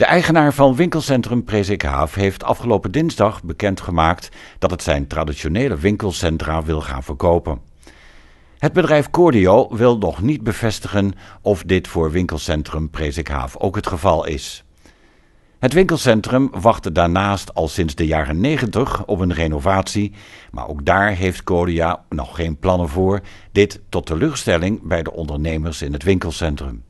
De eigenaar van winkelcentrum Prezikhaaf heeft afgelopen dinsdag bekendgemaakt dat het zijn traditionele winkelcentra wil gaan verkopen. Het bedrijf Cordio wil nog niet bevestigen of dit voor winkelcentrum Prezikhaaf ook het geval is. Het winkelcentrum wachtte daarnaast al sinds de jaren 90 op een renovatie, maar ook daar heeft Cordia nog geen plannen voor, dit tot teleurstelling bij de ondernemers in het winkelcentrum.